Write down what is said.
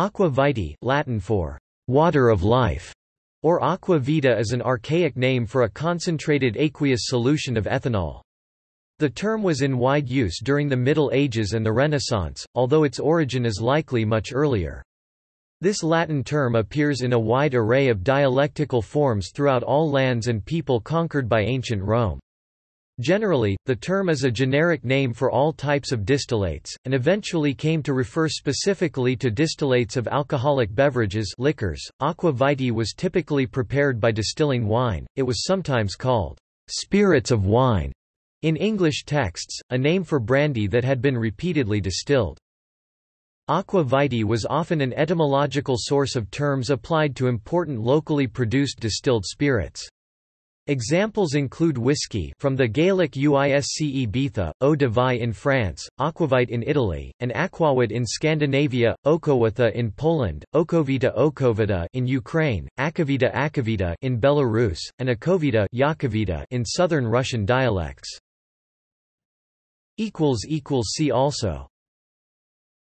Aqua vitae, Latin for water of life, or aqua vita is an archaic name for a concentrated aqueous solution of ethanol. The term was in wide use during the Middle Ages and the Renaissance, although its origin is likely much earlier. This Latin term appears in a wide array of dialectical forms throughout all lands and people conquered by ancient Rome. Generally, the term is a generic name for all types of distillates, and eventually came to refer specifically to distillates of alcoholic beverages liquors. Aqua vitae was typically prepared by distilling wine, it was sometimes called spirits of wine in English texts, a name for brandy that had been repeatedly distilled. Aqua vitae was often an etymological source of terms applied to important locally produced distilled spirits. Examples include whisky from the Gaelic uisce beatha, eau de vie in France, aquavite in Italy, and aquavit in Scandinavia, okowitha in Poland, okovita okovita in Ukraine, akavita akavita in Belarus, and akovita yakovita in southern Russian dialects. See also